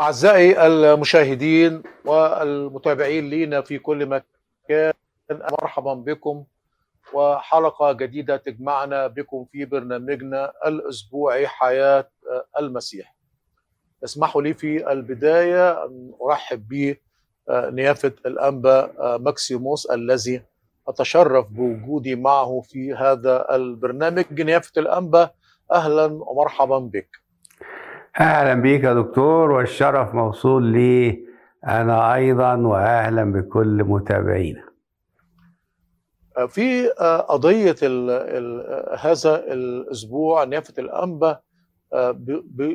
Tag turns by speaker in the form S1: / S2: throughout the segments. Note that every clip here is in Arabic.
S1: أعزائي المشاهدين والمتابعين لينا في كل مكان مرحبا بكم وحلقة جديدة تجمعنا بكم في برنامجنا الأسبوعي حياة المسيح اسمحوا لي في البداية أن أرحب بنيافة الأنبا ماكسيموس الذي أتشرف بوجودي معه في هذا البرنامج نيافة الأنبا أهلا ومرحبا بك
S2: اهلا بيك يا دكتور والشرف موصول لي انا ايضا واهلا بكل متابعينا
S1: في آه، قضيه الـ الـ هذا الاسبوع نيافه الانبا آه،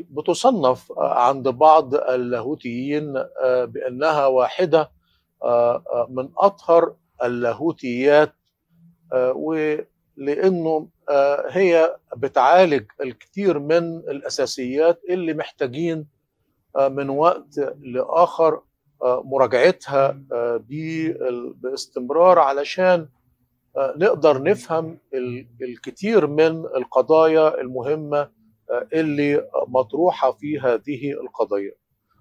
S1: بتصنف آه، عند بعض اللاهوتيين بانها واحده من اطهر اللاهوتيات ولانه آه، هي بتعالج الكثير من الاساسيات اللي محتاجين آه، من وقت لاخر آه، مراجعتها باستمرار علشان نقدر نفهم الكثير من القضايا المهمه اللي مطروحه في هذه القضيه.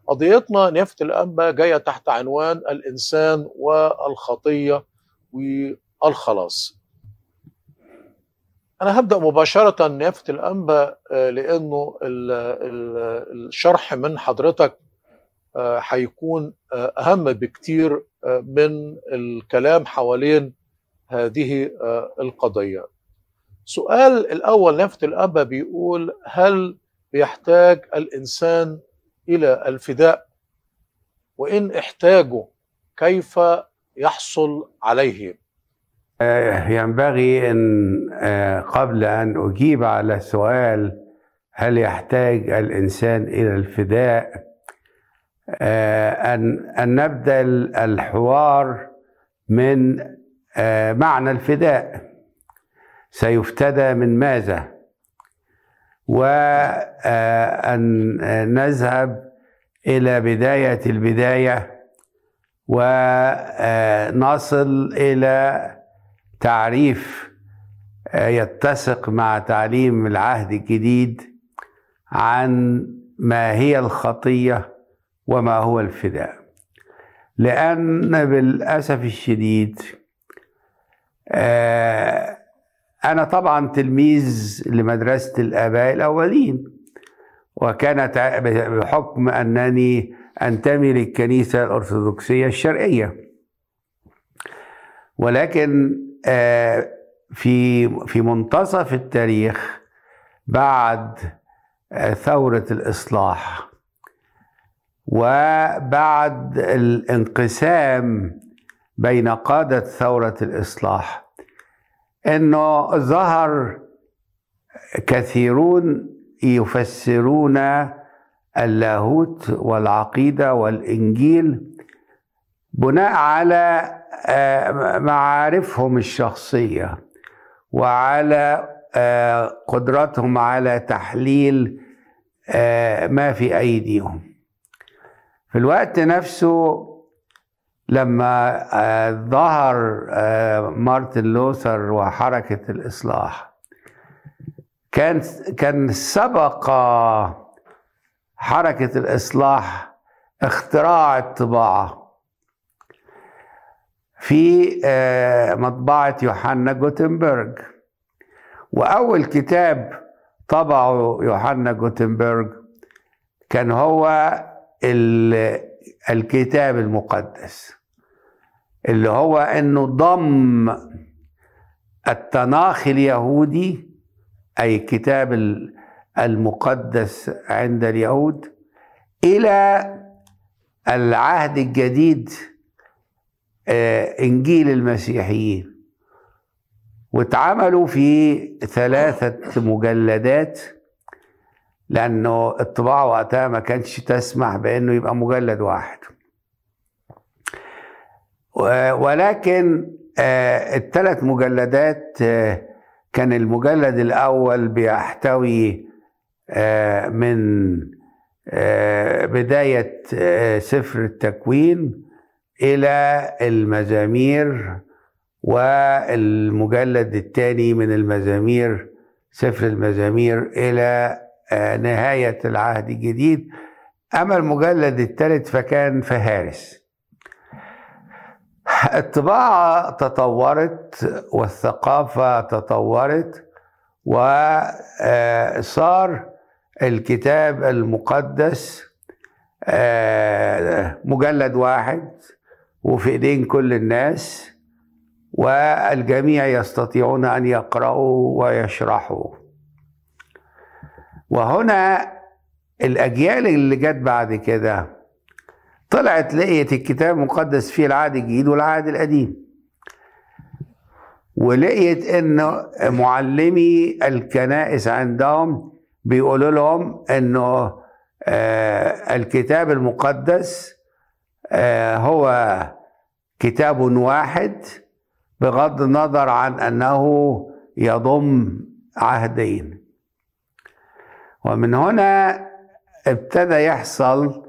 S1: قضيتنا نفت الانبا جايه تحت عنوان الانسان والخطيه والخلاص. أنا هبدأ مباشرة نيافة الانبا آه، لأنه الشرح من حضرتك آه، هيكون آه، أهم بكتير من الكلام حوالين هذه القضية سؤال الأول نيافة الانبا بيقول هل بيحتاج الإنسان إلى الفداء وإن احتاجه كيف يحصل عليه
S2: آه، ينبغي ان آه، قبل ان اجيب على سؤال هل يحتاج الانسان الى الفداء آه، ان ان نبدا الحوار من معنى الفداء سيفتدى من ماذا وان نذهب الى بدايه البدايه ونصل الى تعريف آه، يتسق مع تعليم العهد الجديد عن ما هي الخطيه وما هو الفداء لان بالاسف الشديد آه، انا طبعا تلميذ لمدرسه الاباء الاولين وكانت بحكم انني انتمي للكنيسه الارثوذكسيه الشرقيه ولكن آه، في في منتصف التاريخ بعد آه، ثورة الإصلاح وبعد الانقسام بين قادة ثورة الإصلاح أنه ظهر كثيرون يفسرون اللاهوت والعقيدة والإنجيل بناء على آه، معارفهم الشخصيه وعلى آه، قدرتهم على تحليل آه، ما في ايديهم في الوقت نفسه لما ظهر مارتن لوثر وحركه الاصلاح كان كان سبق حركه الاصلاح اختراع الطباعه في آه، مطبعة يوحنا جوتنبرج وأول كتاب طبعه يوحنا جوتنبرج كان هو الكتاب المقدس اللي هو انه ضم التناخ اليهودي اي الكتاب المقدس عند اليهود الى العهد الجديد آه، انجيل المسيحيين واتعملوا في ثلاثة مجلدات لأنه الطباعة وقتها ما كانتش تسمح بأنه يبقى مجلد واحد ولكن آه، الثلاث مجلدات آه، كان المجلد الأول بيحتوي من بداية سفر التكوين الى المزامير والمجلد الثاني من المزامير سفر المزامير الى آه، نهايه العهد الجديد اما المجلد الثالث فكان فهارس الطباعه تطورت والثقافه تطورت وصار آه، الكتاب المقدس آه، مجلد واحد وفي ايدين كل الناس والجميع يستطيعون ان يقرأوا ويشرحوا وهنا الاجيال اللي جت بعد كده طلعت لقيت الكتاب المقدس فيه العهد الجديد والعهد القديم ولقيت ان معلمي الكنائس عندهم بيقولوا لهم انه آه الكتاب المقدس آه هو كتاب واحد بغض النظر عن انه يضم عهدين ومن هنا ابتدى يحصل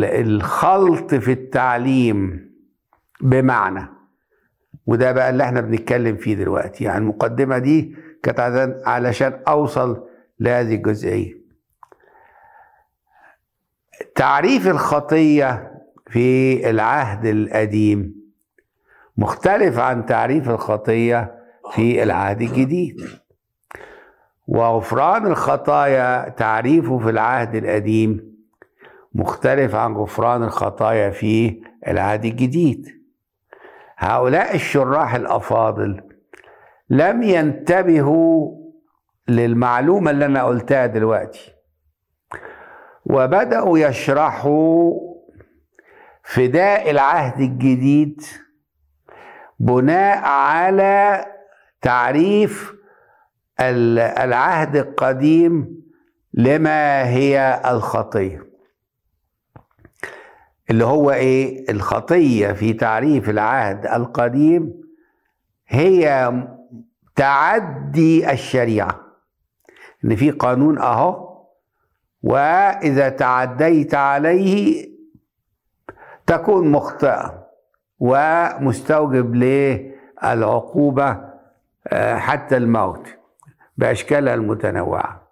S2: الخلط في التعليم بمعنى وده بقى اللي احنا بنتكلم فيه دلوقتي يعني المقدمه دي كانت علشان اوصل لهذه الجزئيه تعريف الخطيه في العهد القديم مختلف عن تعريف الخطية في العهد الجديد وغفران الخطايا تعريفه في العهد القديم مختلف عن غفران الخطايا في العهد الجديد هؤلاء الشراح الافاضل لم ينتبهوا للمعلومه اللي انا قلتها دلوقتي وبداوا يشرحوا فداء العهد الجديد بناء على تعريف العهد القديم لما هي الخطيه اللي هو ايه الخطيه في تعريف العهد القديم هي تعدي الشريعه ان في قانون اهو واذا تعديت عليه تكون مخطئة ومستوجب للعقوبة آه، حتى الموت بأشكالها المتنوعة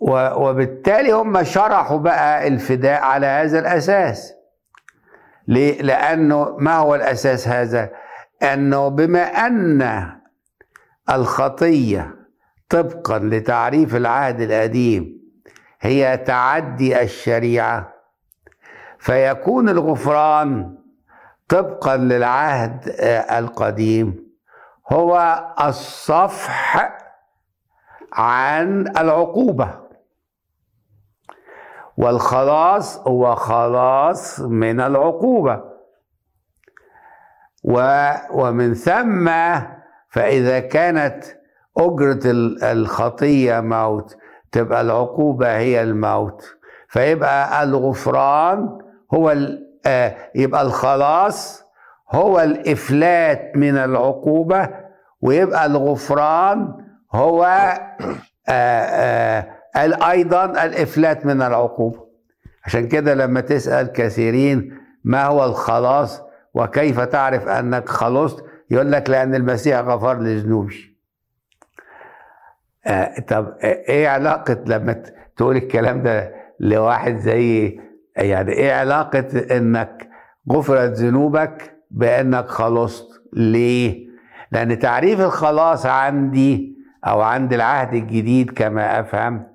S2: وبالتالي هم شرحوا بقى الفداء على هذا الأساس ليه؟ لأنه ما هو الأساس هذا أنه بما أن الخطية طبقا لتعريف العهد القديم هي تعدي الشريعه فيكون الغفران طبقا للعهد آه، القديم هو الصفح عن العقوبه والخلاص هو خلاص من العقوبه ومن ثم فاذا كانت اجره الخطيه موت تبقى العقوبة هي الموت فيبقى الغفران هو آه، يبقى الخلاص هو الإفلات من العقوبة ويبقى الغفران هو آه، آه، أيضا الإفلات من العقوبة عشان كده لما تسأل كثيرين ما هو الخلاص وكيف تعرف أنك خلصت يقول لك لأن المسيح غفر لذنوبي آه طب آه، ايه علاقه لما تقول الكلام ده لواحد زي يعني ايه علاقه انك غفرت ذنوبك بانك خلصت ليه لان تعريف الخلاص عندي او عند العهد الجديد كما افهم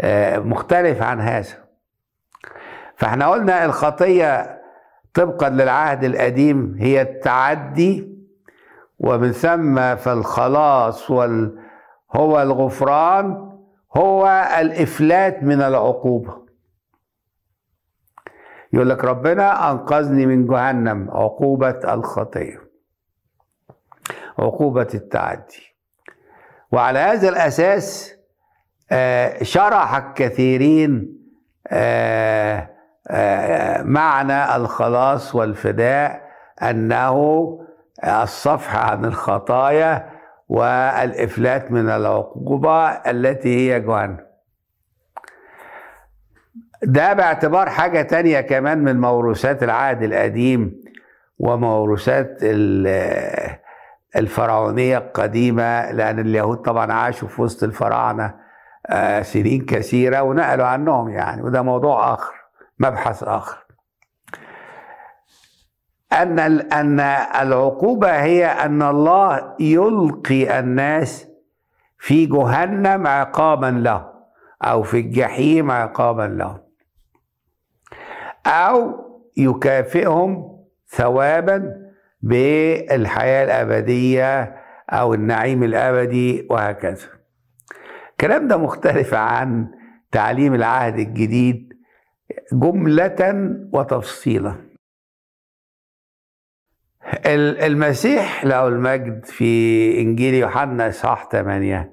S2: آه مختلف عن هذا فاحنا قلنا الخطيه طبقا للعهد القديم هي التعدي ومن ثم فالخلاص وال هو الغفران هو الافلات من العقوبه يقول لك ربنا انقذني من جهنم عقوبه الخطيه عقوبه التعدي وعلى هذا الاساس آه، شرح الكثيرين آه، آه، معنى الخلاص والفداء انه الصفح عن الخطايا والإفلات من العقوبة التي هي جهنم ده باعتبار حاجة تانية كمان من موروثات العهد القديم وموروثات الفرعونية القديمة لأن اليهود طبعا عاشوا في وسط الفراعنة آه، سنين كثيرة ونقلوا عنهم يعني وده موضوع آخر مبحث آخر أن أن العقوبة هي أن الله يلقي الناس في جهنم عقابا له أو في الجحيم عقابا له أو يكافئهم ثوابا بالحياة الأبدية أو النعيم الأبدي وهكذا الكلام ده مختلف عن تعليم العهد الجديد جملة وتفصيلاً المسيح له المجد في انجيل يوحنا اصحاح 8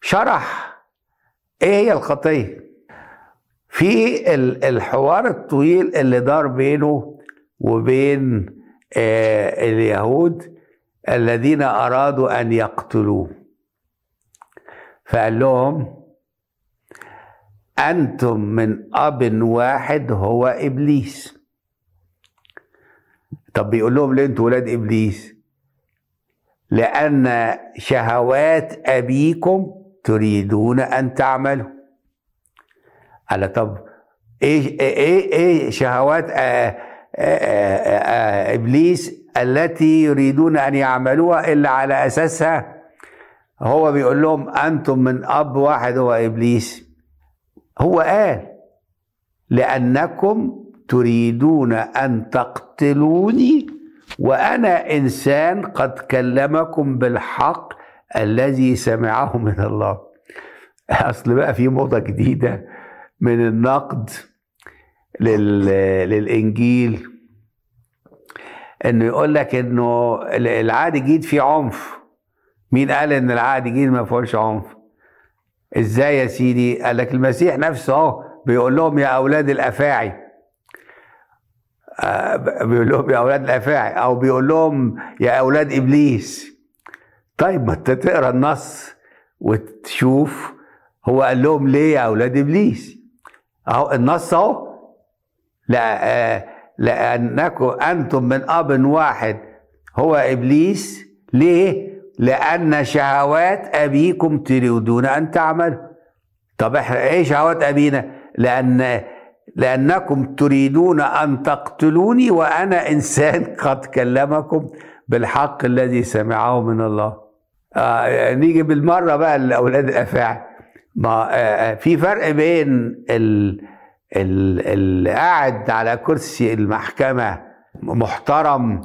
S2: شرح ايه هي الخطيه في الحوار الطويل اللي دار بينه وبين آه، اليهود الذين ارادوا ان يقتلوه فقال لهم انتم من اب واحد هو ابليس طب بيقول لهم ليه انتوا ولاد ابليس لان شهوات ابيكم تريدون ان تعملوا قال طب ايه ايه ايه شهوات آآ آه، آآ آه، آه، ابليس التي يريدون ان يعملوها الا على اساسها هو بيقول لهم انتم من اب واحد هو ابليس هو قال لانكم تريدون أن تقتلوني وأنا إنسان قد كلمكم بالحق الذي سمعه من الله أصل بقى في موضة جديدة من النقد لل... للإنجيل إنه يقول لك إنه العهد الجديد فيه عنف مين قال إن العهد الجديد ما فيهوش عنف؟ إزاي يا سيدي؟ قال لك المسيح نفسه أهو بيقول لهم يا أولاد الأفاعي آه، بيقول لهم يا اولاد الافاعي او بيقول لهم يا اولاد ابليس طيب ما انت تقرا النص وتشوف هو قال لهم ليه يا اولاد ابليس اهو النص اهو لا آه، لانكم انتم من اب واحد هو ابليس ليه لان شهوات ابيكم تريدون ان تعملوا طب احنا ايه شهوات ابينا لان لأنكم تريدون أن تقتلوني وأنا إنسان قد كلمكم بالحق الذي سمعه من الله آه, آه، نيجي بالمرة بقى لأولاد الأفاعي ما آه, آه، في فرق بين اللي قاعد على كرسي المحكمة محترم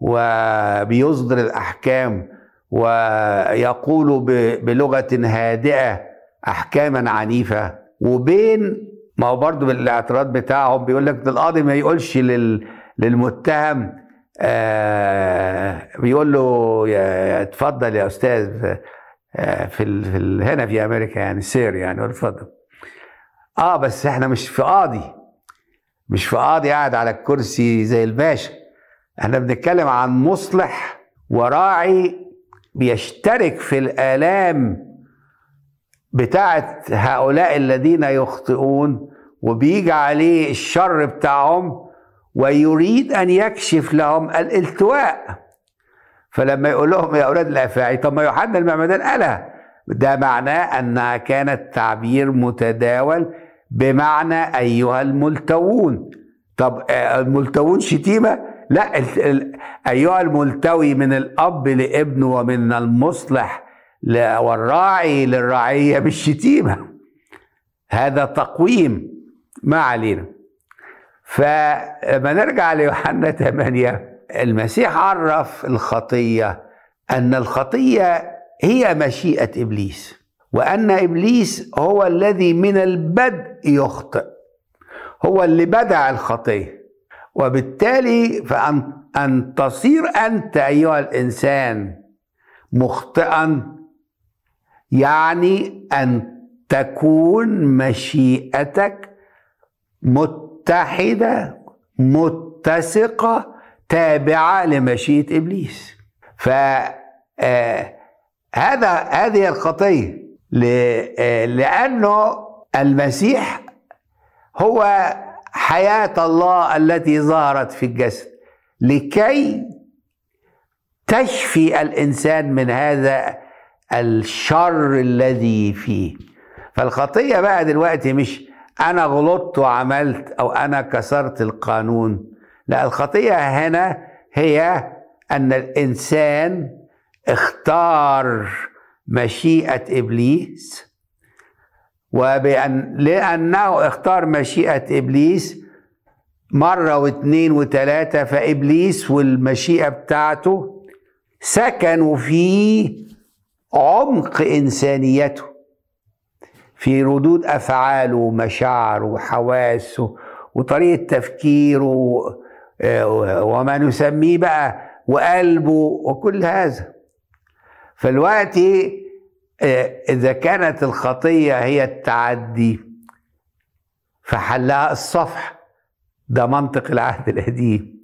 S2: وبيصدر الأحكام ويقول بلغة هادئة أحكاما عنيفة وبين ما هو برضه بالاعتراض بتاعهم بيقول لك القاضي ما يقولش لل... للمتهم آه بيقول له يا اتفضل يا استاذ آه في, ال... في ال... هنا في امريكا يعني سير يعني اتفضل اه بس احنا مش في قاضي مش في قاضي قاعد على الكرسي زي الباشا احنا بنتكلم عن مصلح وراعي بيشترك في الالام بتاعه هؤلاء الذين يخطئون وبيجي عليه الشر بتاعهم ويريد ان يكشف لهم الالتواء فلما يقول لهم يا اولاد الافاعي طب ما يوحنا المعمدان قالها ده معناه انها كانت تعبير متداول بمعنى ايها الملتوون طب آه، الملتوون شتيمه لا ايها الملتوي من الاب لابنه ومن المصلح لا والراعي للرعية بالشتيمة هذا تقويم ما علينا فلما نرجع ليوحنا 8 المسيح عرف الخطية أن الخطية هي مشيئة إبليس وأن إبليس هو الذي من البدء يخطئ هو اللي بدع الخطية وبالتالي فأن أن تصير أنت أيها الإنسان مخطئا يعني ان تكون مشيئتك متحده متسقه تابعه لمشيئه ابليس ف آه، هذا هذه الخطيه آه، لانه المسيح هو حياه الله التي ظهرت في الجسد لكي تشفي الانسان من هذا الشر الذي فيه فالخطيه بقى دلوقتي مش انا غلطت وعملت او انا كسرت القانون لا الخطيه هنا هي ان الانسان اختار مشيئه ابليس وبأن لأنه اختار مشيئة إبليس مرة واثنين وثلاثة فإبليس والمشيئة بتاعته سكنوا فيه عمق انسانيته في ردود افعاله ومشاعره وحواسه وطريقه تفكيره آه، وما نسميه بقى وقلبه وكل هذا فالوقت آه، اذا كانت الخطيه هي التعدي فحلها الصفح ده منطق العهد القديم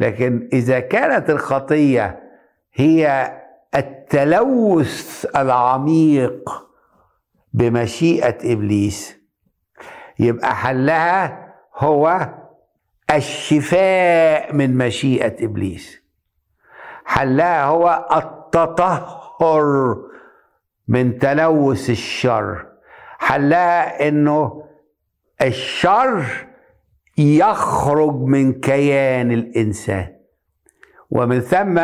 S2: لكن اذا كانت الخطيه هي التلوث العميق بمشيئه ابليس يبقى حلها هو الشفاء من مشيئه ابليس حلها هو التطهر من تلوث الشر حلها انه الشر يخرج من كيان الانسان ومن ثم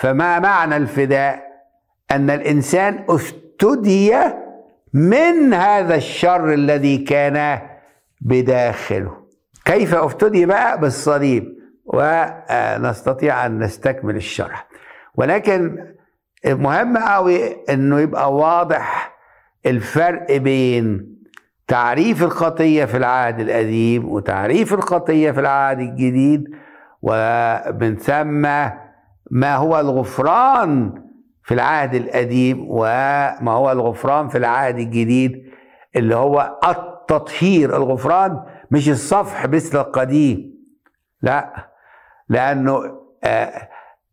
S2: فما معنى الفداء ان الانسان استدي من هذا الشر الذي كان بداخله كيف افتدي بقى بالصليب ونستطيع ان نستكمل الشرح ولكن مهم قوي انه يبقى واضح الفرق بين تعريف الخطيه في العهد القديم وتعريف الخطيه في العهد الجديد ومن ثم ما هو الغفران في العهد القديم وما هو الغفران في العهد الجديد اللي هو التطهير الغفران مش الصفح مثل القديم لا لانه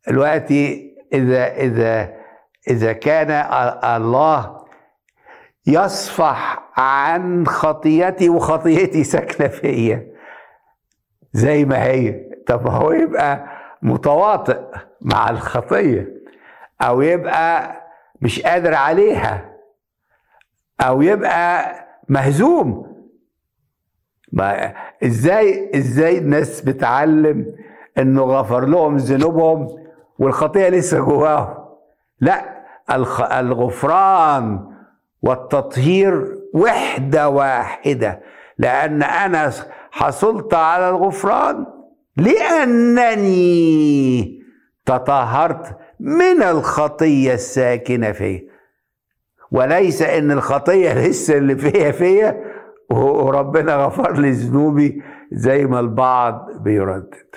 S2: دلوقتي آه، اذا اذا اذا كان آه، الله يصفح عن خطيتي وخطيتي ساكنه فيا زي ما هي طب هو يبقى متواطئ مع الخطيه او يبقى مش قادر عليها او يبقى مهزوم ما ازاي ازاي الناس بتعلم انه غفر لهم ذنوبهم والخطيه لسه جواهم لا الغفران والتطهير وحده واحده لان انا حصلت على الغفران لانني تطهرت من الخطية الساكنة فيا وليس ان الخطية لسه اللي فيا فيا وربنا غفر لي ذنوبي زي ما البعض
S1: بيردد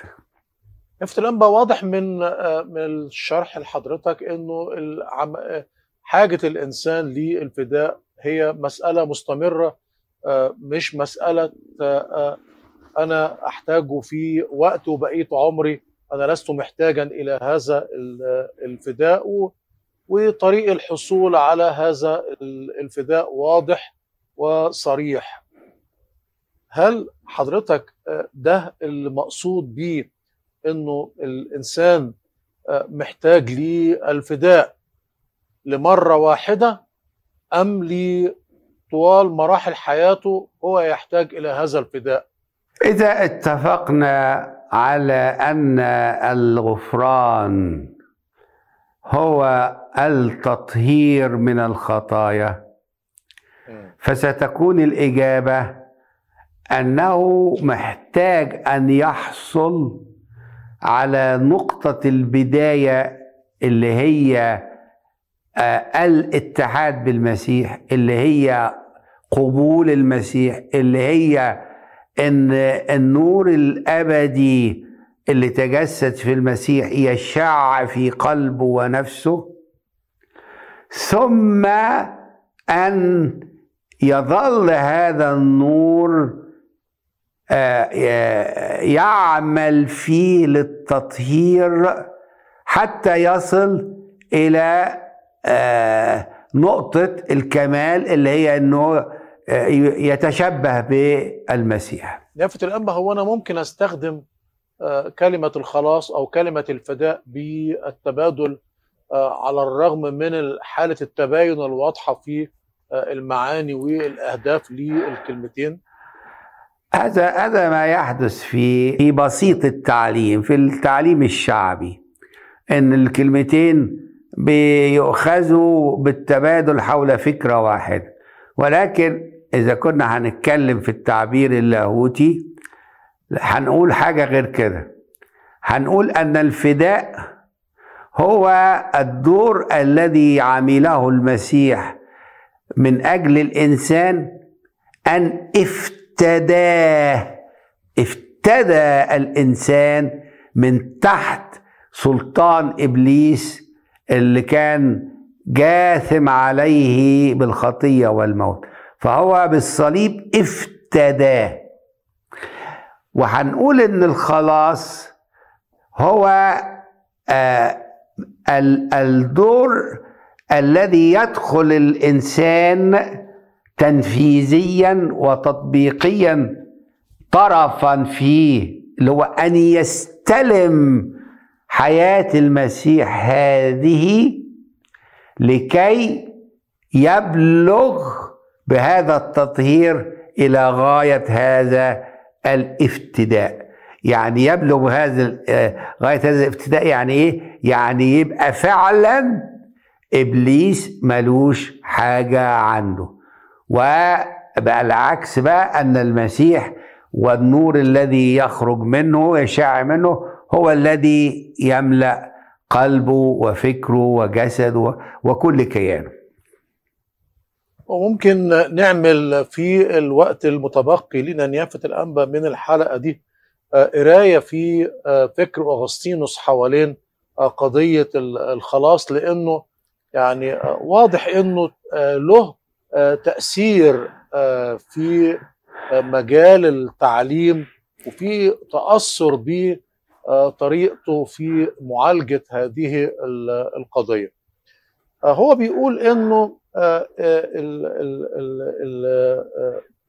S1: افتي لمبا واضح من آه، من الشرح لحضرتك انه حاجة الانسان للفداء هي مسألة مستمرة آه، مش مسألة آه، انا احتاجه في وقت وبقيت عمري أنا لست محتاجا إلى هذا الفداء وطريق الحصول على هذا الفداء واضح وصريح هل حضرتك آه، ده المقصود بيه انه الانسان آه، محتاج للفداء لمره واحده ام لطوال مراحل حياته هو يحتاج الى هذا الفداء
S2: اذا اتفقنا على ان الغفران هو التطهير من الخطايا فستكون الاجابه انه محتاج ان يحصل على نقطه البدايه اللي هي آه، الاتحاد بالمسيح اللي هي قبول المسيح اللي هي ان النور الابدي اللي تجسد في المسيح يشع في قلبه ونفسه ثم ان يظل هذا النور آه، آه، يعمل فيه للتطهير حتى يصل الى آه، نقطه الكمال اللي هي انه يتشبه بالمسيح
S1: لافت الأنبا هو أنا ممكن أستخدم آه، كلمة الخلاص أو كلمة الفداء بالتبادل آه، على الرغم من حالة التباين الواضحة في آه، المعاني والأهداف للكلمتين
S2: هذا هذا ما يحدث في في بسيط التعليم في التعليم الشعبي ان الكلمتين بيؤخذوا بالتبادل حول فكره واحده ولكن إذا كنا هنتكلم في التعبير اللاهوتي هنقول حاجة غير كده هنقول أن الفداء هو الدور الذي عمله المسيح من أجل الإنسان أن افتداه افتدى الإنسان من تحت سلطان إبليس اللي كان جاثم عليه بالخطيه والموت فهو بالصليب افتداه وهنقول ان الخلاص هو آه، الدور الذي يدخل الانسان تنفيذيا وتطبيقيا طرفا فيه اللي هو ان يستلم حياه المسيح هذه لكي يبلغ بهذا التطهير الى غايه هذا الافتداء يعني يبلغ هذا آه، غايه هذا الافتداء يعني ايه يعني يبقى فعلا ابليس ملوش حاجه عنده وبقى العكس بقى ان المسيح والنور الذي يخرج منه يشع منه هو الذي يملا قلبه وفكره وجسده وكل كيانه
S1: وممكن نعمل في الوقت المتبقي لنا نيافة الأنبا من الحلقة دي آه، قراية في آه، فكر أغسطينوس حوالين آه، قضية الخلاص لأنه يعني واضح أنه له تأثير في مجال التعليم وفي تأثر به آه، طريقته في معالجه هذه القضيه. آه، هو بيقول انه آه،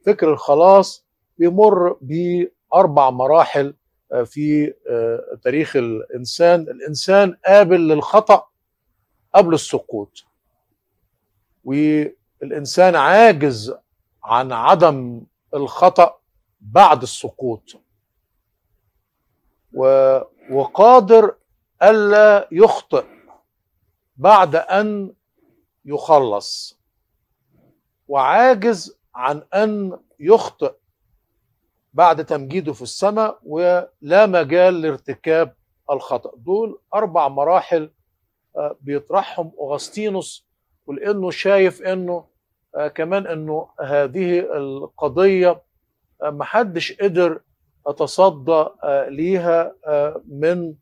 S1: فكر الخلاص بيمر باربع مراحل في تاريخ الانسان، الانسان قابل للخطا قبل السقوط. والانسان عاجز عن عدم الخطا بعد السقوط وقادر ألا يخطئ بعد أن يخلص وعاجز عن أن يخطئ بعد تمجيده في السماء ولا مجال لارتكاب الخطأ دول أربع مراحل آه، بيطرحهم أغسطينوس ولأنه شايف أنه آه، كمان أنه هذه القضية آه، محدش قدر اتصدى آه، ليها آه، من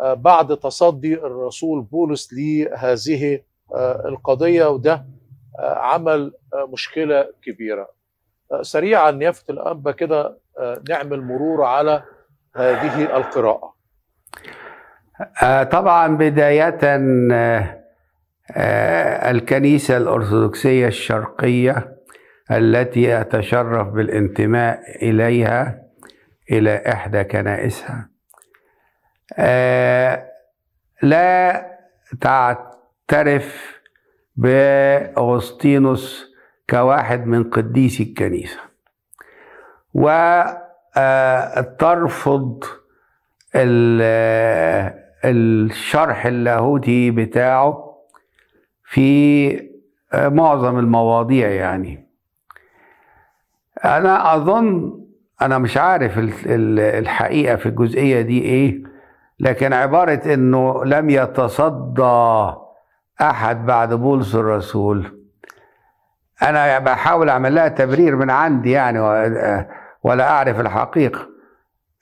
S1: آه، بعد تصدي الرسول بولس لهذه القضيه وده عمل مشكله كبيره. سريعا يفت الانبا كده نعمل مرور على هذه القراءه.
S2: طبعا بدايه الكنيسه الارثوذكسيه الشرقيه التي اتشرف بالانتماء اليها إلى إحدى كنائسها آه لا تعترف بأغسطينوس كواحد من قديسي الكنيسة وترفض الشرح اللاهوتي بتاعه في معظم المواضيع يعني أنا أظن انا مش عارف الحقيقه في الجزئيه دي ايه لكن عباره انه لم يتصدى احد بعد بولس الرسول انا بحاول اعمل لها تبرير من عندي يعني ولا اعرف الحقيقه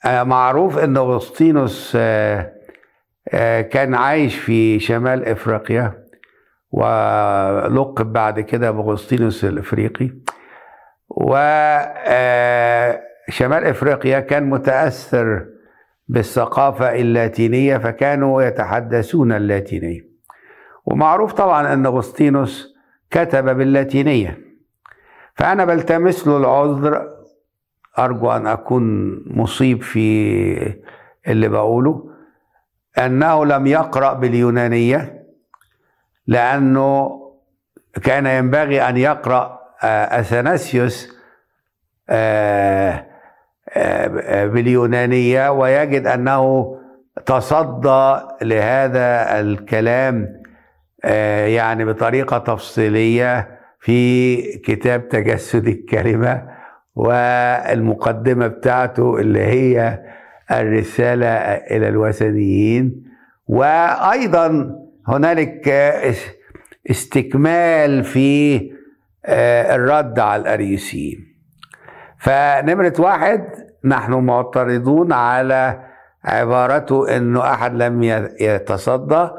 S2: آه، معروف ان اغسطينوس آه، آه، كان عايش في شمال افريقيا ولقب بعد كده باغسطينوس الافريقي و شمال افريقيا كان متاثر بالثقافه اللاتينيه فكانوا يتحدثون اللاتينيه ومعروف طبعا ان اغسطينوس كتب باللاتينيه فانا بلتمس له العذر ارجو ان اكون مصيب في اللي بقوله انه لم يقرا باليونانيه لانه كان ينبغي ان يقرا آه، اثناسيوس آه باليونانية ويجد أنه تصدى لهذا الكلام آه، يعني بطريقة تفصيلية في كتاب تجسد الكلمة والمقدمة بتاعته اللي هي الرسالة إلى الوثنيين وأيضا هنالك استكمال في آه، الرد على الأريسيين فنمرة واحد نحن معترضون على عبارته انه احد لم يتصدى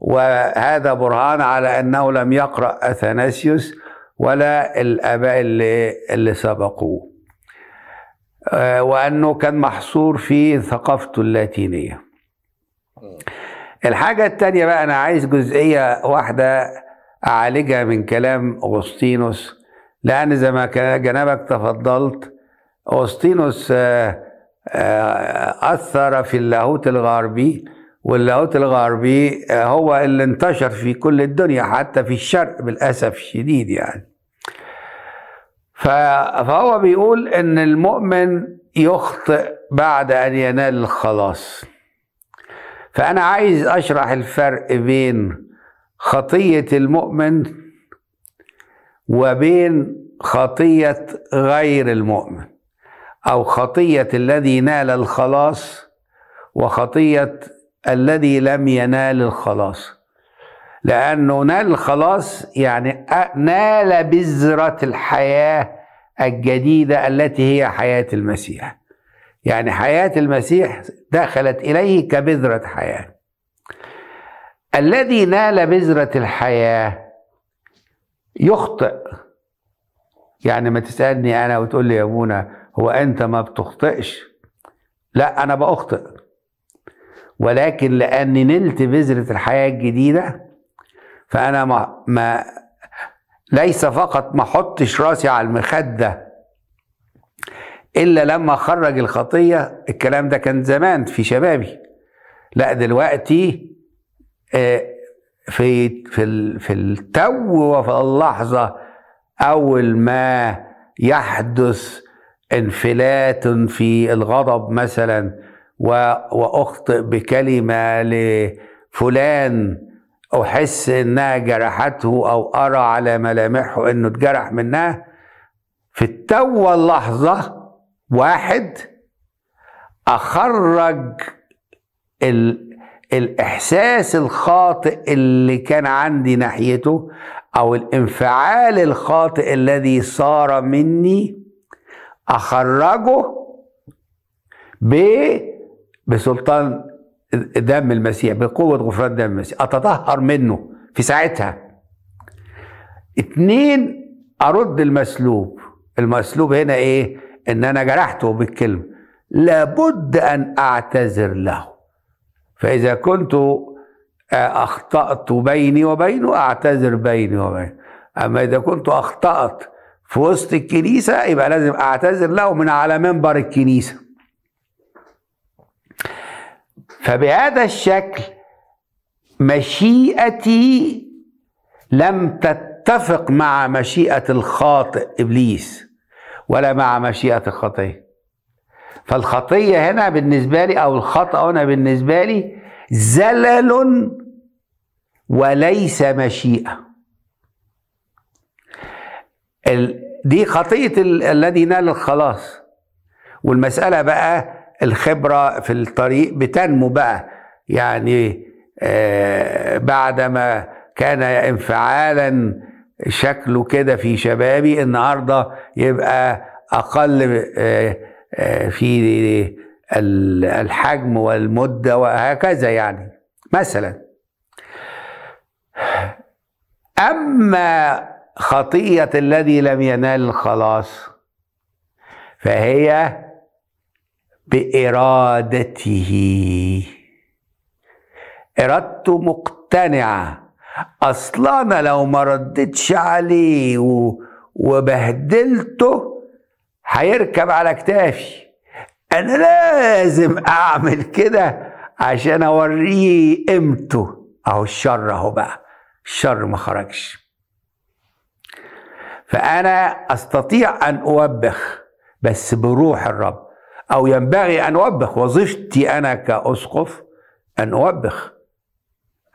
S2: وهذا برهان على انه لم يقرا اثناسيوس ولا الاباء اللي اللي سبقوه آه، وانه كان محصور في ثقافته اللاتينيه الحاجه الثانيه بقى انا عايز جزئيه واحده اعالجها من كلام اغسطينوس لان زي ما جنابك تفضلت أوسطينوس آه، آه، أثر في اللاهوت الغربي واللاهوت الغربي آه، هو اللي انتشر في كل الدنيا حتى في الشرق بالأسف الشديد يعني فهو بيقول إن المؤمن يخطئ بعد أن ينال الخلاص فأنا عايز أشرح الفرق بين خطية المؤمن وبين خطية غير المؤمن او خطيه الذي نال الخلاص وخطيه الذي لم ينال الخلاص لانه نال الخلاص يعني نال بذره الحياه الجديده التي هي حياه المسيح يعني حياه المسيح دخلت اليه كبذره حياه الذي نال بذره الحياه يخطئ يعني ما تسالني انا وتقول لي يا ابونا هو انت ما بتخطئش لا انا باخطئ ولكن لاني نلت بذره الحياه الجديده فانا ما, ما ليس فقط ما احطش راسي على المخده الا لما اخرج الخطيه الكلام ده كان زمان في شبابي لا دلوقتي آه، في في في التو وفي اللحظه اول ما يحدث انفلات في الغضب مثلا واخطئ بكلمه لفلان احس انها جرحته او ارى على ملامحه انه اتجرح منها في التو اللحظه واحد اخرج ال الاحساس الخاطئ اللي كان عندي ناحيته او الانفعال الخاطئ الذي صار مني اخرجه ب بسلطان دم المسيح بقوة غفران دم المسيح أتطهر منه في ساعتها اتنين أرد المسلوب المسلوب هنا إيه إن أنا جرحته بالكلمة لابد أن أعتذر له فإذا كنت آه، أخطأت بيني وبينه أعتذر بيني وبينه أما إذا كنت أخطأت في وسط الكنيسة يبقى لازم أعتذر له من على منبر الكنيسة فبهذا الشكل مشيئتي لم تتفق مع مشيئة الخاطئ إبليس ولا مع مشيئة الخطية فالخطية هنا بالنسبة لي أو الخطأ هنا بالنسبة لي زلل وليس مشيئة دي خطية الذي نال الخلاص والمسألة بقى الخبرة في الطريق بتنمو بقى يعني آه بعدما كان انفعالا شكله كده في شبابي النهارده يبقى اقل آه, آه، في الحجم والمده وهكذا يعني مثلا اما خطية الذي لم ينال الخلاص فهي بإرادته إرادته مقتنعة أصلا لو ما ردتش عليه وبهدلته هيركب على كتافي أنا لازم أعمل كده عشان أوريه قيمته أهو الشر أهو بقى الشر ما خرجش فأنا أستطيع أن أوبخ بس بروح الرب أو ينبغي أن أوبخ وظيفتي أنا كأسقف أن أوبخ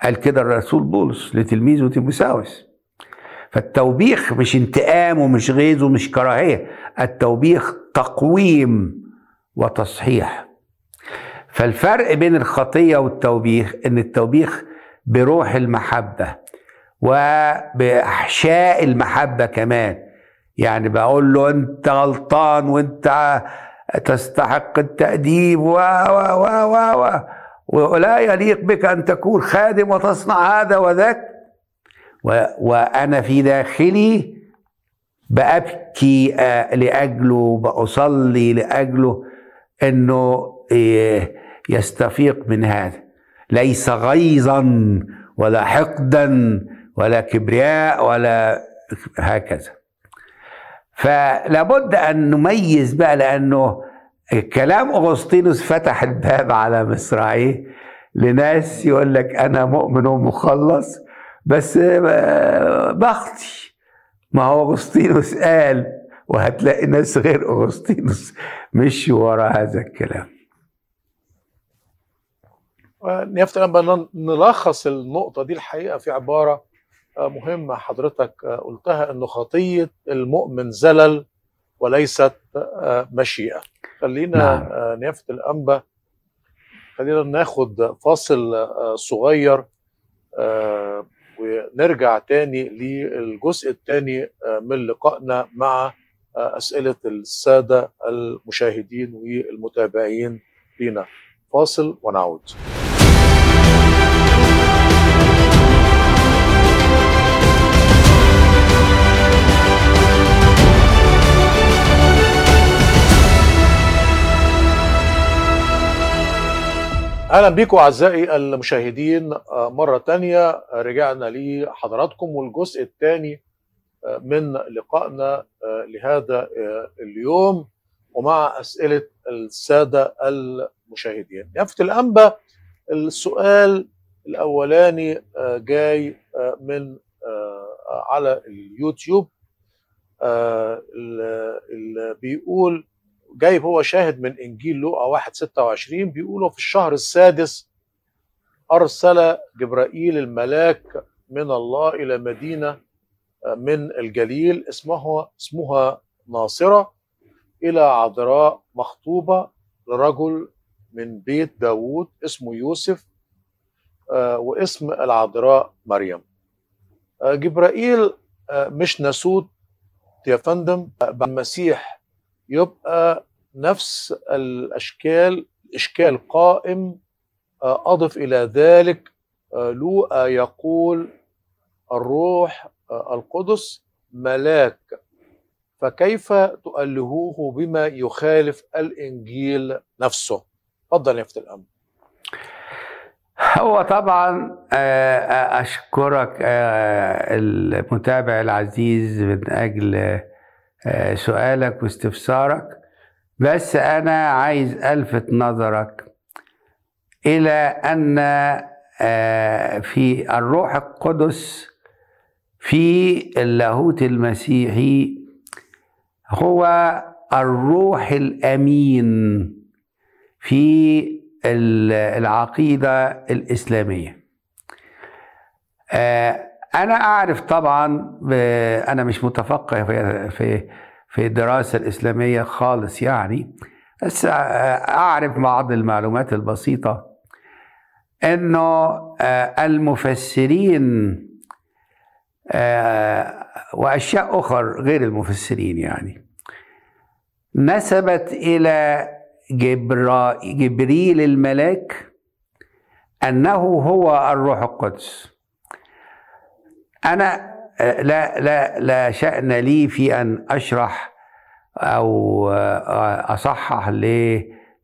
S2: قال كده الرسول بولس لتلميذه تيموساوس فالتوبيخ مش انتقام ومش غيظ ومش كراهية التوبيخ تقويم وتصحيح فالفرق بين الخطية والتوبيخ ان التوبيخ بروح المحبة وبإحشاء المحبة كمان يعني بقول له أنت غلطان وأنت تستحق التأديب و و و و, و ولا يليق بك أن تكون خادم وتصنع هذا وذاك وأنا في داخلي بأبكي آه، لأجله بأصلي لأجله أنه آه، يستفيق من هذا ليس غيظا ولا حقدا ولا كبرياء ولا هكذا فلابد أن نميز بقى لأنه كلام أغسطينوس فتح الباب على مصراعيه لناس يقول لك أنا مؤمن ومخلص بس آه، بخطي ما هو أغسطينوس قال وهتلاقي ناس غير أغسطينوس مش وراء هذا الكلام
S1: نفترض بقى نلخص النقطة دي الحقيقة في عبارة آه، مهمة حضرتك آه، قلتها أنه خطية المؤمن زلل وليست آه، مشيئة خلينا نيافة نعم. الأنبا خلينا ناخد فاصل صغير ونرجع تاني للجزء الثاني من لقائنا مع أسئلة السادة المشاهدين والمتابعين لنا فاصل ونعود اهلا بكم اعزائي المشاهدين آه، مره تانية آه، رجعنا لحضراتكم والجزء الثاني آه، من لقائنا لهذا اليوم ومع اسئله الساده المشاهدين يافت الانبا السؤال الاولاني جاي من على اليوتيوب اللي بيقول جايب هو شاهد من انجيل لوقا 1 26 بيقولوا في الشهر السادس ارسل جبرائيل الملاك من الله الى مدينه آه، من الجليل اسمها اسمها ناصره الى عذراء مخطوبه لرجل من بيت داوود اسمه يوسف آه، واسم العذراء مريم آه، جبرائيل مش ناسوت يا فندم المسيح يبقى نفس الاشكال اشكال قائم آه، اضف الى ذلك آه، لوقا يقول الروح آه، القدس ملاك فكيف تؤلهوه بما يخالف الانجيل نفسه تفضل يا فتى الامر
S2: هو طبعا اشكرك المتابع العزيز من اجل آه، سؤالك واستفسارك بس أنا عايز ألفت نظرك إلى أن آه، في الروح القدس في اللاهوت المسيحي هو الروح الامين في العقيده الاسلاميه آه، انا اعرف طبعا آه، انا مش متفقه في في في الدراسه الاسلاميه خالص يعني بس آه، اعرف بعض المعلومات البسيطه انه آه، المفسرين واشياء اخرى غير المفسرين يعني نسبت الى جبريل الملاك انه هو الروح القدس أنا آه، لا لا لا شأن لي في أن أشرح أو آه، آه، أصحح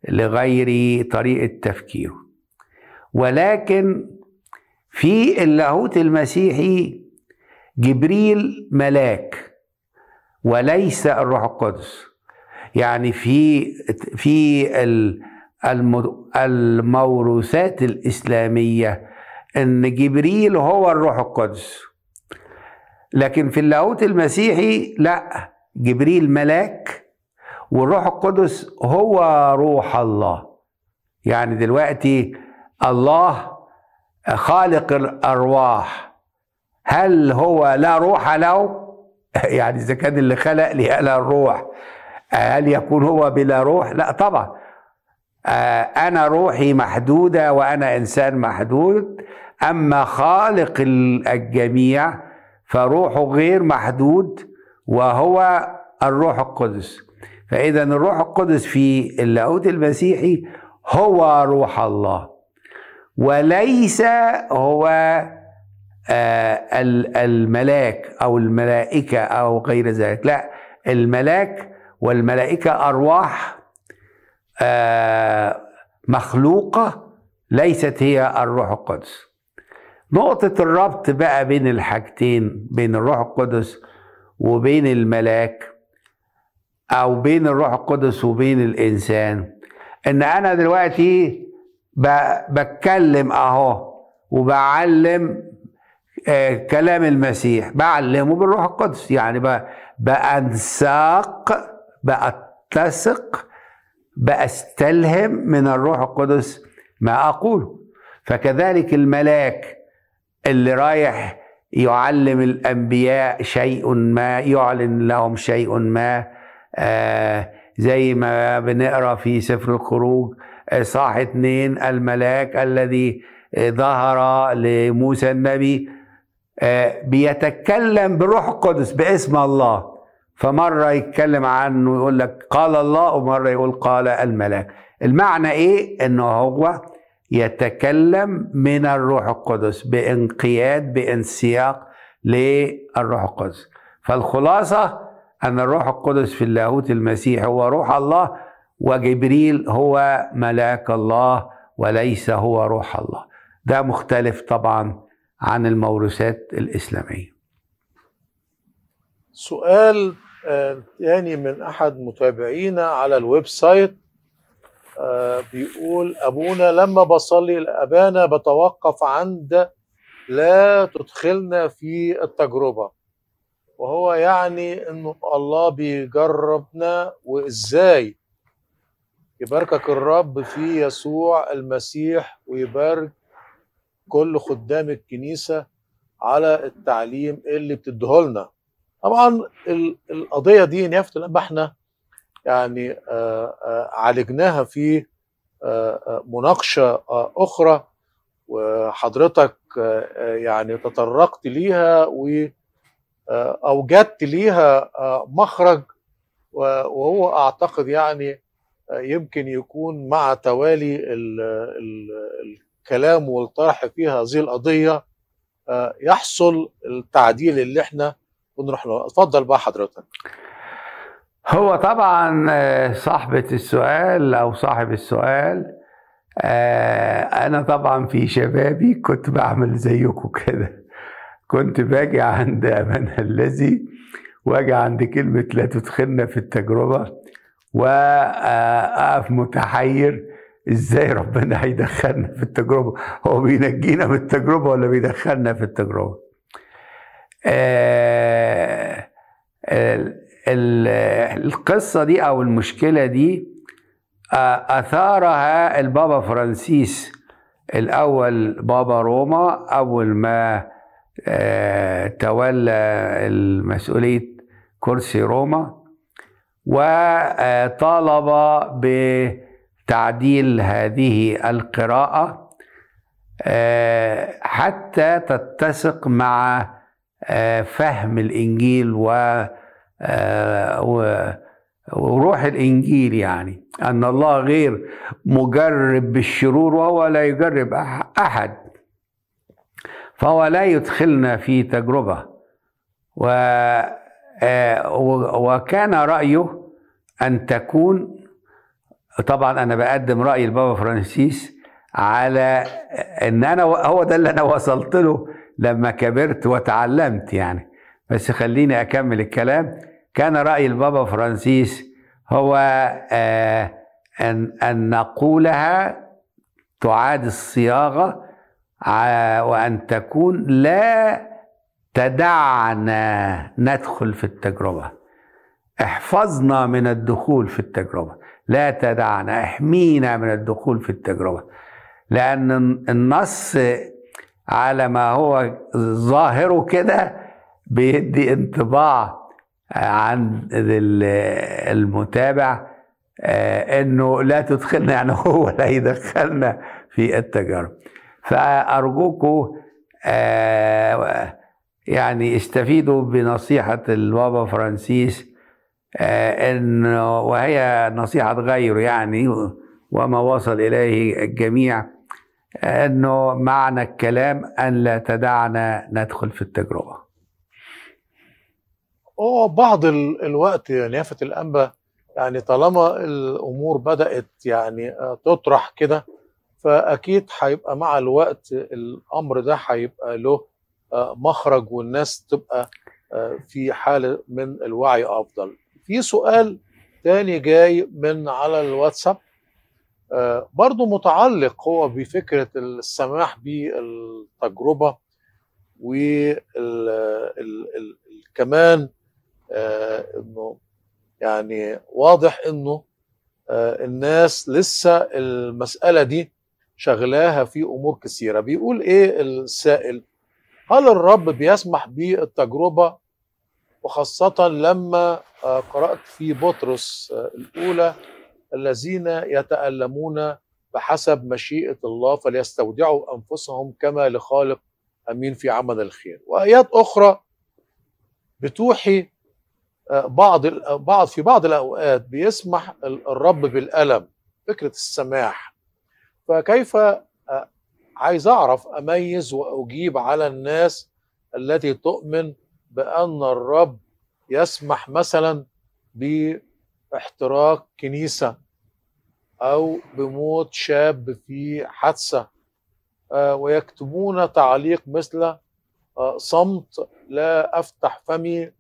S2: لغيري طريقة تفكيره ولكن في اللاهوت المسيحي جبريل ملاك وليس الروح القدس يعني في في الموروثات الاسلاميه ان جبريل هو الروح القدس لكن في اللاهوت المسيحي لا جبريل ملاك والروح القدس هو روح الله يعني دلوقتي الله خالق الارواح هل هو لا روح له يعني اذا كان اللي خلق لي لا الروح هل يكون هو بلا روح لا طبعا آه، انا روحي محدوده وانا انسان محدود اما خالق الجميع فروحه غير محدود وهو الروح القدس فإذا الروح القدس في اللاهوت المسيحي هو روح الله وليس هو آه، الملاك أو الملائكة أو غير ذلك لا الملاك والملائكة أرواح آه، مخلوقة ليست هي الروح القدس نقطة الربط بقى بين الحاجتين بين الروح القدس وبين الملاك أو بين الروح القدس وبين الإنسان إن أنا دلوقتي بتكلم أهو وبعلم آه، كلام المسيح بعلمه بالروح القدس يعني بأنساق بأتسق بأستلهم من الروح القدس ما أقوله فكذلك الملاك اللي رايح يعلم الانبياء شيء ما يعلن لهم شيء ما آه زي ما بنقرا في سفر الخروج آه، صاح اتنين الملاك الذي آه، ظهر لموسى النبي آه، بيتكلم بروح القدس باسم الله فمره يتكلم عنه يقول لك قال الله ومره يقول قال الملاك المعنى ايه انه هو يتكلم من الروح القدس بانقياد بانسياق للروح القدس فالخلاصة أن الروح القدس في اللاهوت المسيح هو روح الله وجبريل هو ملاك الله وليس هو روح الله ده مختلف طبعا عن الموروثات الإسلامية
S1: سؤال يعني من أحد متابعينا على الويب سايت آه، بيقول أبونا لما بصلي لأبانا بتوقف عند لا تدخلنا في التجربة وهو يعني أنه الله بيجربنا وإزاي يباركك الرب في يسوع المسيح ويبارك كل خدام الكنيسة على التعليم اللي لنا طبعا القضية دي نيافة لما احنا يعني آه، آه، عالجناها في آه، مناقشه اخرى وحضرتك يعني تطرقت ليها واوجدت ليها مخرج وهو اعتقد يعني يمكن يكون مع توالي الكلام والطرح في هذه القضيه يحصل التعديل اللي احنا بنروح له اتفضل بقى حضرتك هو طبعا
S2: آه، صاحبة السؤال أو صاحب السؤال آه، أنا طبعا في شبابي كنت بعمل زيكم كده كنت باجي عند من الذي واجي عند كلمة لا تدخلنا في التجربة وأقف آه، متحير إزاي ربنا هيدخلنا في التجربة هو بينجينا من التجربة ولا بيدخلنا في التجربة آه القصة دي أو المشكلة دي آه، أثارها البابا فرانسيس الأول بابا روما أول ما آه، تولى المسؤولية كرسي روما وطالب بتعديل هذه القراءة آه، حتى تتسق مع فهم الإنجيل و آه، وروح الانجيل يعني ان الله غير مجرب بالشرور وهو لا يجرب احد فهو لا يدخلنا في تجربه آه، وكان رايه ان تكون طبعا انا بقدم راي البابا فرانسيس على ان انا هو ده اللي انا وصلت له لما كبرت وتعلمت يعني بس خليني اكمل الكلام كان رأي البابا فرانسيس هو آه، أن أن نقولها تعاد الصياغة آه، وأن تكون لا تدعنا ندخل في التجربة احفظنا من الدخول في التجربة لا تدعنا احمينا من الدخول في التجربة لأن النص على ما هو ظاهره كده بيدي انطباع عند المتابع آه، انه لا تدخلنا يعني هو لا يدخلنا في التجارب فارجوكم آه، يعني استفيدوا بنصيحه البابا فرانسيس آه، ان وهي نصيحه غيره يعني وما وصل اليه الجميع انه معنى الكلام ان لا تدعنا ندخل في التجربه
S1: اه بعض الوقت نيافه الانبا يعني طالما الامور بدات يعني آه، تطرح كده فاكيد هيبقى مع الوقت الامر ده هيبقى له آه، مخرج والناس تبقى آه، في حاله من الوعي افضل. في سؤال تاني جاي من على الواتساب برضه متعلق هو بفكره السماح بالتجربه وكمان آه، انه يعني واضح انه آه، الناس لسه المساله دي شغلاها في امور كثيره بيقول ايه السائل هل الرب بيسمح بالتجربه وخاصه لما آه، قرات في بطرس الاولى الذين يتالمون بحسب مشيئه الله فليستودعوا انفسهم كما لخالق امين في عمل الخير وايات اخرى بتوحي بعض بعض في بعض الاوقات بيسمح الرب بالالم فكره السماح فكيف آه، عايز اعرف اميز واجيب على الناس التي تؤمن بان الرب يسمح مثلا باحتراق كنيسه او بموت شاب في حادثه آه، ويكتبون تعليق مثل آه، صمت لا افتح فمي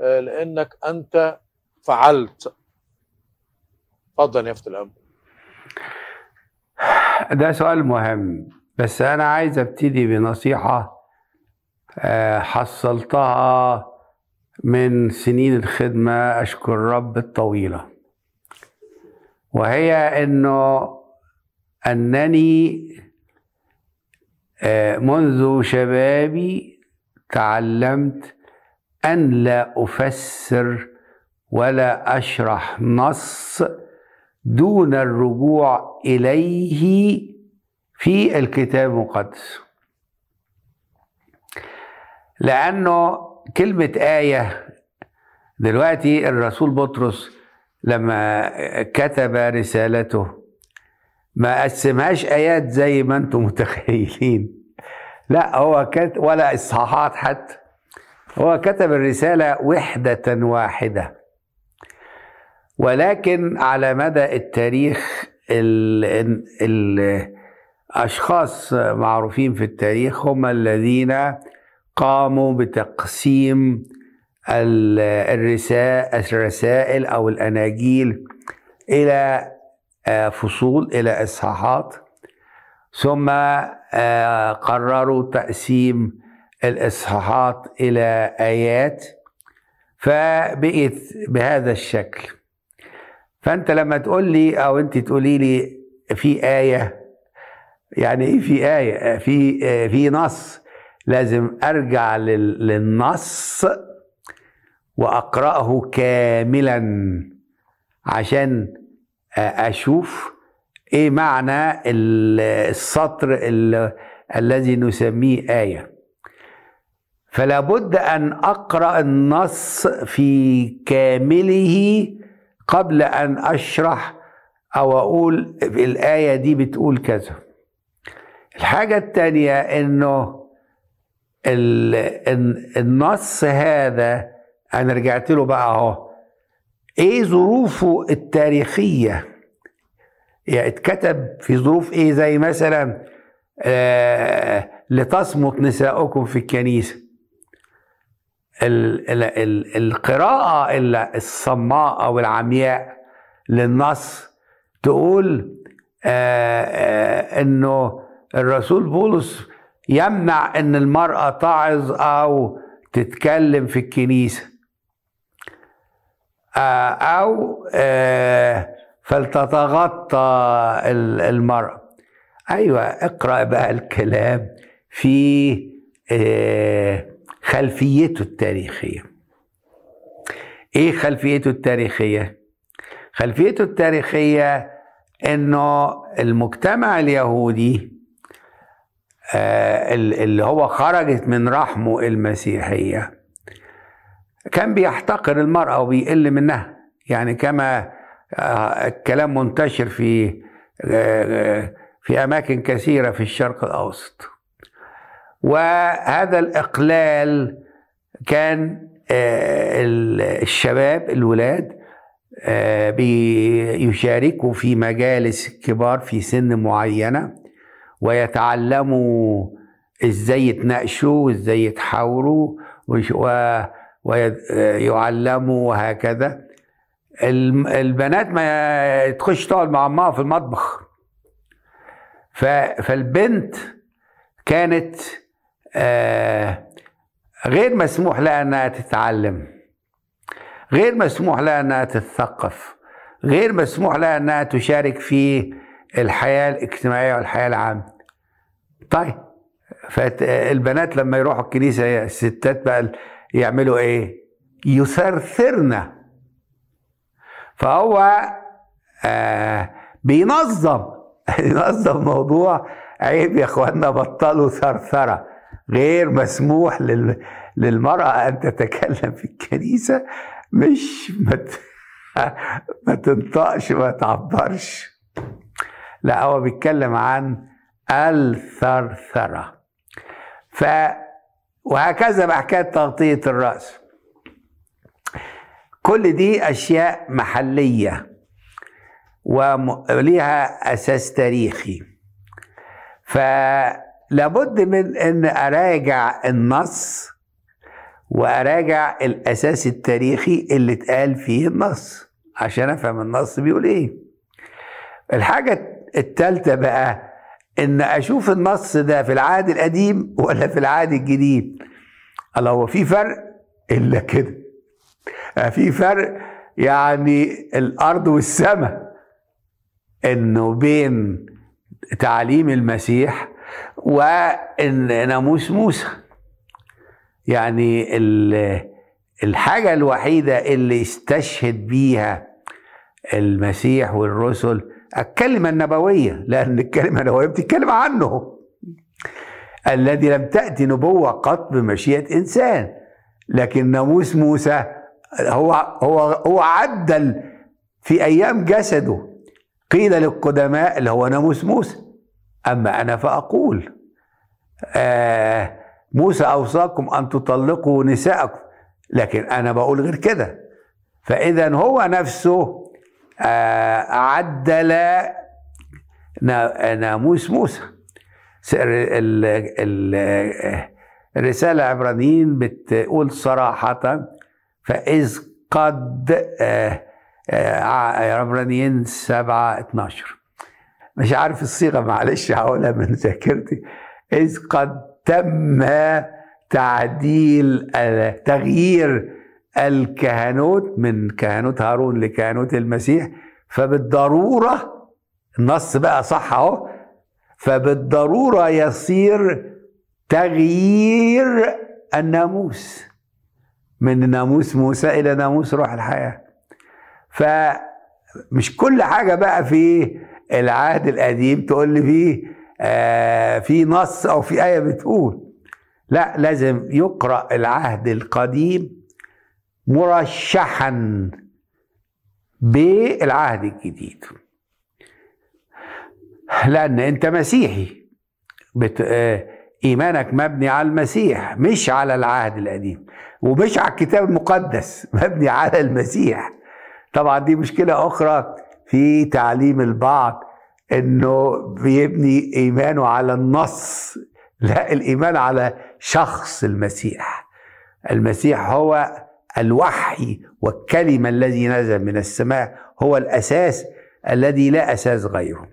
S1: آه، لانك انت فعلت تفضل يا فتى الامر
S2: ده سؤال مهم بس انا عايز ابتدي بنصيحه آه، حصلتها من سنين الخدمه اشكر رب الطويله وهي انه انني آه، منذ شبابي تعلمت أن لا أفسر ولا أشرح نص دون الرجوع إليه في الكتاب المقدس لأنه كلمة آية دلوقتي الرسول بطرس لما كتب رسالته ما قسمهاش آيات زي ما أنتم متخيلين لا هو كانت ولا إصحاحات حتى هو كتب الرسالة وحدة واحدة ولكن على مدى التاريخ الأشخاص معروفين في التاريخ هم الذين قاموا بتقسيم الرسائل أو الأناجيل إلى آه، فصول إلى إصحاحات ثم آه، قرروا تقسيم الإصحاحات إلى آيات فبقيت بهذا الشكل فأنت لما تقول لي أو أنت تقولي لي في آية يعني إيه في آية في في نص لازم أرجع للنص وأقرأه كاملا عشان أشوف إيه معنى السطر الذي نسميه آية فلا بد ان اقرا النص في كامله قبل ان اشرح او اقول الايه دي بتقول كذا الحاجه الثانيه انه النص هذا انا رجعت له بقى اهو ايه ظروفه التاريخيه يعني اتكتب في ظروف ايه زي مثلا آه لتصمت نساؤكم في الكنيسه القراءة الصماء أو العمياء للنص تقول آه، آه، إنه الرسول بولس يمنع إن المرأة تعظ أو تتكلم في الكنيسة آه، أو فلتتغطى المرأة أيوة اقرأ بقى الكلام في خلفيته التاريخية ايه خلفيته التاريخية؟ خلفيته التاريخية انه المجتمع اليهودي آه، اللي هو خرجت من رحمه المسيحية كان بيحتقر المرأة وبيقل منها يعني كما آه، الكلام منتشر في آه، في أماكن كثيرة في الشرق الأوسط وهذا الإقلال كان آه، الشباب الولاد آه، بيشاركوا في مجالس كبار في سن معينة ويتعلموا ازاي يتناقشوا وازاي يتحاوروا ويعلموا وهكذا البنات ما تخش تقعد مع امها في المطبخ فالبنت كانت آه، غير مسموح لها انها تتعلم غير مسموح لها انها تتثقف غير مسموح لها انها تشارك في الحياه الاجتماعيه والحياه العامه طيب فالبنات لما يروحوا الكنيسه الستات بقى يعملوا ايه يثرثرن فهو آه بينظم ينظم موضوع عيب يا اخوانا بطلوا ثرثره غير مسموح للمرأة أن تتكلم في الكنيسة مش مت... ما تنطقش ما تعبرش لا هو بيتكلم عن الثرثرة ف وهكذا بقى حكاية تغطية الرأس كل دي أشياء محلية وليها أساس تاريخي ف لابد من ان اراجع النص واراجع الاساس التاريخي اللي اتقال فيه النص عشان افهم النص بيقول ايه الحاجه الثالثه بقى ان اشوف النص ده في العهد القديم ولا في العهد الجديد الله هو في فرق الا كده في فرق يعني الارض والسماء انه بين تعليم المسيح وناموس موسى يعني الحاجة الوحيدة اللي استشهد بيها المسيح والرسل الكلمة النبوية لأن الكلمة النبوية بتتكلم عنه الذي لم تأتي نبوة قط بمشيئة إنسان لكن ناموس موسى هو هو هو عدل في أيام جسده قيل للقدماء اللي هو ناموس موسى أما أنا فأقول آه، موسى أوصاكم أن تطلقوا نساءكم لكن أنا بقول غير كده فإذا هو نفسه آه، عدل ناموس موسى الرسالة العبرانيين بتقول صراحة فإذ قد آه، عبرانيين سبعة 12 مش عارف الصيغة معلش هقولها من ذاكرتي إذ قد تم تعديل تغيير الكهنوت من كهنوت هارون لكهنوت المسيح فبالضرورة النص بقى صح اهو فبالضرورة يصير تغيير الناموس من ناموس موسى إلى ناموس روح الحياة فمش كل حاجة بقى في العهد القديم تقول لي فيه آه، في نص او في ايه بتقول لا لازم يقرا العهد القديم مرشحا بالعهد الجديد لان انت مسيحي بت... آه، ايمانك مبني على المسيح مش على العهد القديم ومش على الكتاب المقدس مبني على المسيح طبعا دي مشكله اخرى في تعليم البعض انه بيبني ايمانه على النص لا الايمان على شخص المسيح المسيح هو الوحي والكلمه الذي نزل من السماء هو الاساس الذي لا اساس غيره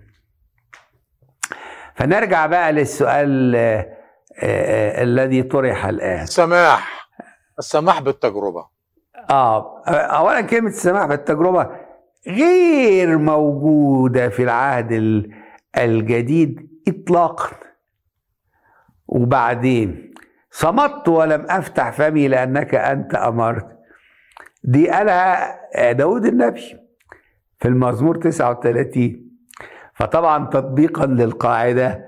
S2: فنرجع بقى للسؤال آه، آه، الذي طرح الان
S1: السماح السماح بالتجربه
S2: اه اولا كلمه السماح بالتجربه غير موجوده في العهد الجديد اطلاقا وبعدين صمت ولم افتح فمي لانك انت امرت دي قالها داود النبي في المزمور 39 فطبعا تطبيقا للقاعده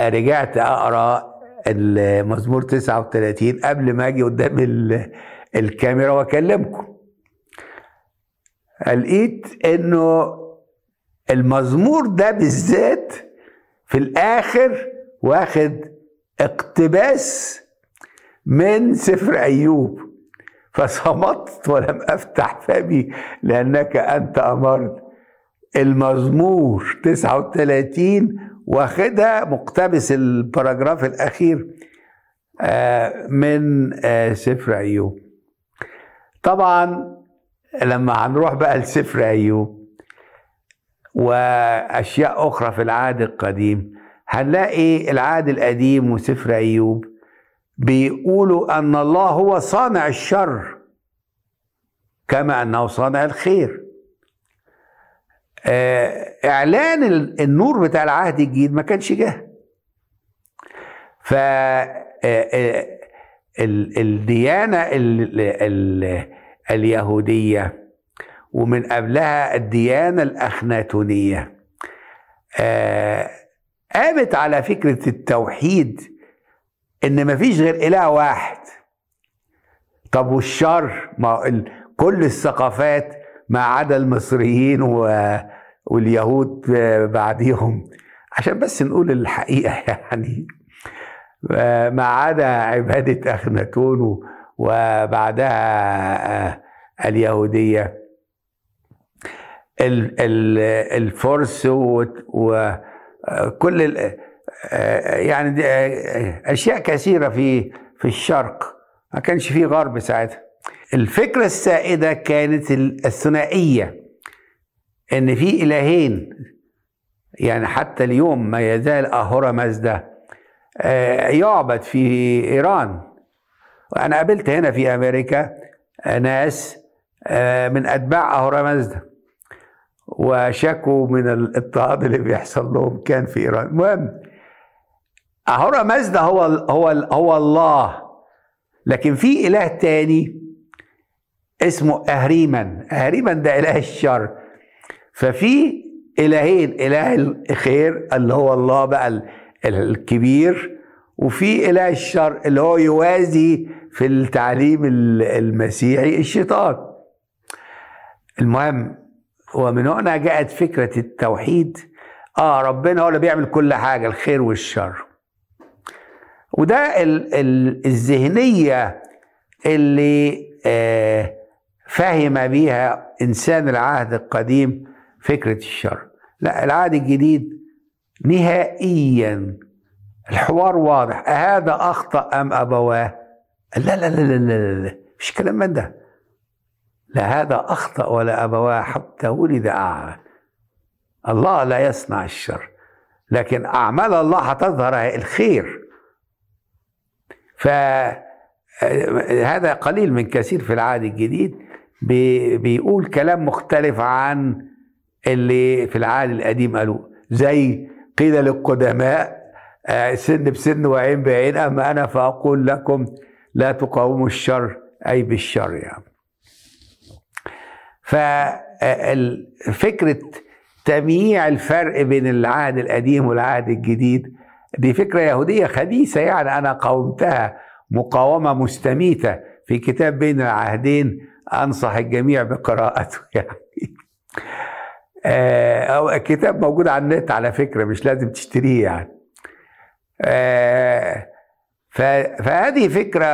S2: رجعت اقرا المزمور 39 قبل ما اجي قدام الكاميرا واكلمكم لقيت انه المزمور ده بالذات في الاخر واخد اقتباس من سفر ايوب فصمتت ولم افتح فمي لانك انت امرت المزمور 39 واخدها مقتبس الباراجراف الاخير آه، من آه، سفر ايوب طبعا لما هنروح بقى لسفر ايوب واشياء اخرى في العهد القديم هنلاقي العهد القديم وسفر ايوب بيقولوا ان الله هو صانع الشر كما انه صانع الخير آه، اعلان النور بتاع العهد الجديد ما كانش جه ف آه، آه، الديانه اللي اليهودية ومن قبلها الديانة الأخناتونية آه قامت على فكرة التوحيد إن مفيش غير إله واحد طب والشر ما كل الثقافات ما عدا المصريين و... واليهود آه، بعديهم عشان بس نقول الحقيقة يعني آه، ما عدا عبادة أخناتون وبعدها آه، اليهودية الفرس وكل آه، آه، يعني دي أشياء كثيرة في في الشرق ما كانش في غرب ساعتها الفكرة السائدة كانت الثنائية إن في إلهين يعني حتى اليوم ما يزال أهورا مازدا يعبد في إيران انا قابلت هنا في امريكا ناس آه، من اتباع اهورامزدا مازدا وشكوا من الاضطهاد اللي بيحصل لهم كان في ايران المهم اهورامزدا مازدا هو هو هو الله لكن في اله تاني اسمه اهريمن اهريمن ده اله الشر ففي الهين اله الخير اللي هو الله بقى الكبير وفي إله الشر اللي هو يوازي في التعليم المسيحي الشيطان المهم ومن هنا جاءت فكرة التوحيد آه ربنا هو اللي بيعمل كل حاجة الخير والشر وده ال ال الذهنية اللي آه فهم بيها إنسان العهد القديم فكرة الشر لا العهد الجديد نهائياً الحوار واضح أهذا أخطأ أم أبواه لا لا لا لا لا, لا. مش كلام من ده لا هذا أخطأ ولا أبواه حتى ولد أعمى الله لا يصنع الشر لكن أعمال الله هتظهر الخير فهذا قليل من كثير في العهد الجديد بيقول كلام مختلف عن اللي في العهد القديم قالوه زي قيل للقدماء آه، سن بسن وعين بعين أما أنا فأقول لكم لا تقاوموا الشر أي بالشر يعني ففكرة تمييع الفرق بين العهد القديم والعهد الجديد دي فكرة يهودية خبيثة يعني أنا قاومتها مقاومة مستميتة في كتاب بين العهدين أنصح الجميع بقراءته يعني آه، أو الكتاب موجود على النت على فكرة مش لازم تشتريه يعني آه، فهذه فكرة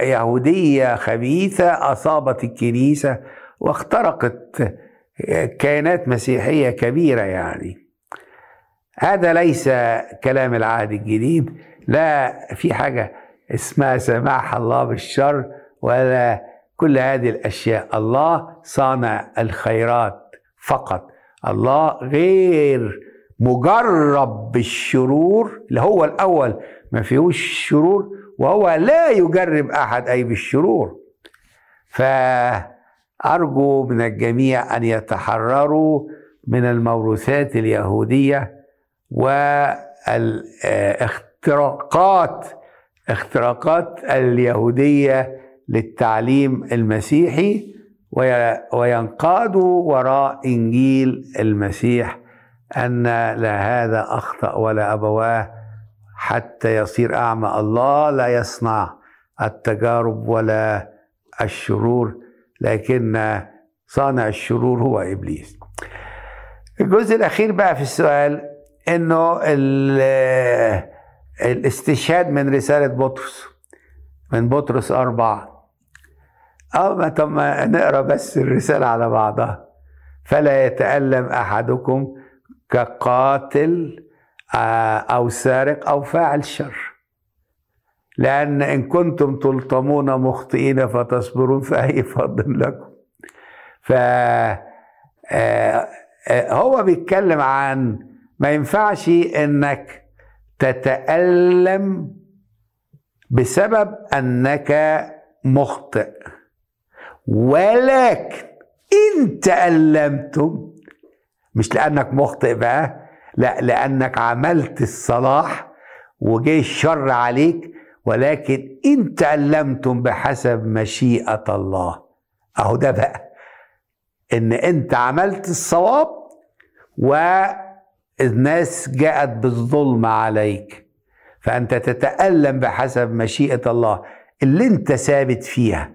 S2: يهودية خبيثة أصابت الكنيسة واخترقت كيانات مسيحية كبيرة يعني هذا ليس كلام العهد الجديد لا في حاجة اسمها سماح الله بالشر ولا كل هذه الأشياء الله صانع الخيرات فقط الله غير مجرب بالشرور اللي هو الأول ما فيهوش شرور وهو لا يجرب أحد أي بالشرور فأرجو من الجميع أن يتحرروا من الموروثات اليهودية والاختراقات اختراقات اليهودية للتعليم المسيحي وينقادوا وراء إنجيل المسيح أن لا هذا أخطأ ولا أبواه حتى يصير أعمى الله لا يصنع التجارب ولا الشرور لكن صانع الشرور هو إبليس الجزء الأخير بقى في السؤال أنه الاستشهاد من رسالة بطرس من بطرس أربعة أو أه، ما نقرأ بس الرسالة على بعضها فلا يتألم أحدكم كقاتل آه، أو سارق أو فاعل شر لأن إن كنتم تلطمون مخطئين فتصبرون فأي فضل لكم ف آه، آه، هو بيتكلم عن ما ينفعش انك تتألم بسبب انك مخطئ ولكن ان تألمتم مش لانك مخطئ بقى لا لانك عملت الصلاح وجه الشر عليك ولكن ان تألمتم بحسب مشيئة الله اهو ده بقى ان انت عملت الصواب والناس جاءت بالظلم عليك فانت تتألم بحسب مشيئة الله اللي انت ثابت فيها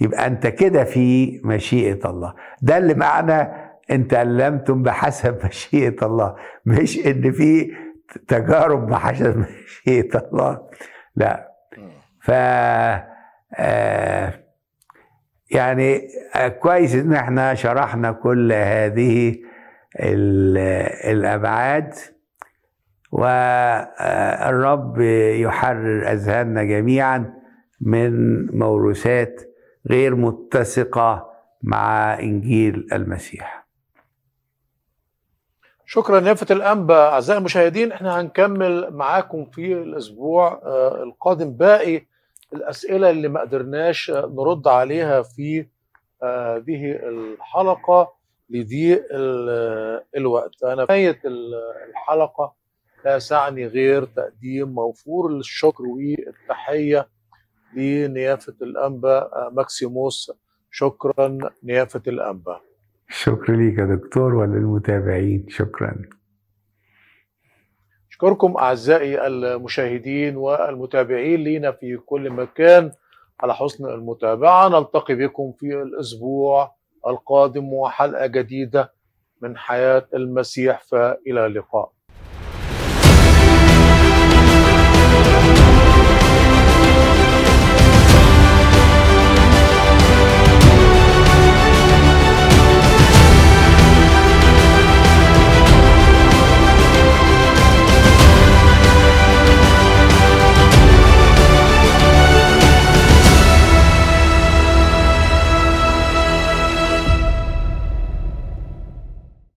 S2: يبقى انت كده في مشيئة الله ده اللي معنى ان تعلمتم بحسب مشيئة الله مش ان في تجارب بحسب مشيئة الله لا ف آه، يعني آه، كويس ان احنا شرحنا كل هذه الابعاد والرب آه، يحرر اذهاننا جميعا من موروثات غير متسقه مع انجيل المسيح
S1: شكرا لفتة الانبا أعزائي المشاهدين احنا هنكمل معاكم في الأسبوع آه، القادم باقي الأسئلة اللي ما قدرناش آه، نرد عليها في آه، هذه الحلقة لضيق الوقت أنا في نهاية الحلقة لا يسعني غير تقديم موفور الشكر والتحية لنيافة الانبا ماكسيموس شكرا نيافة الانبا
S2: شكرا ليك يا دكتور وللمتابعين شكرا
S1: أشكركم أعزائي المشاهدين والمتابعين لينا في كل مكان على حسن المتابعة نلتقي بكم في الأسبوع القادم وحلقة جديدة من حياة المسيح فإلى اللقاء